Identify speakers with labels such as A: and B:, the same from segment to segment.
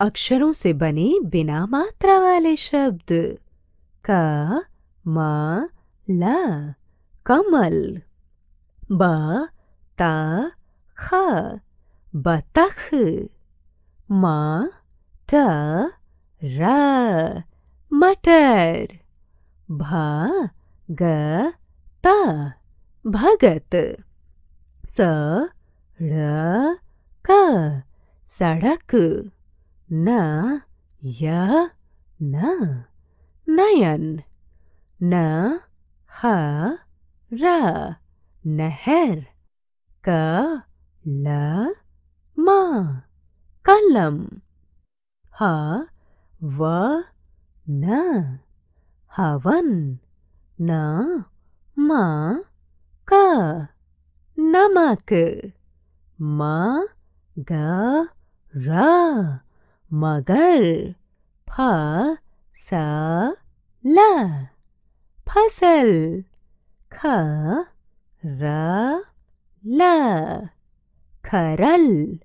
A: अक्षरों से बने बिना मात्रा वाले शब्द क म ल कमल ब त ख बतख म ट र मटर भ ग त भगत स ड़ क सड़क na, ya na, nein, na, ha, ra, naher ka, la, ma, kalam, ha, va, na, havan, na, ma, ka, namak, ma, ga, ra, magar pa sa la pasal ka ra la karal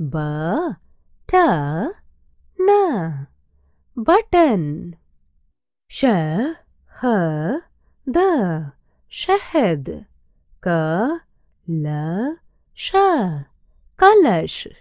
A: ba ta na button shah ha da shahad ka la shah kalash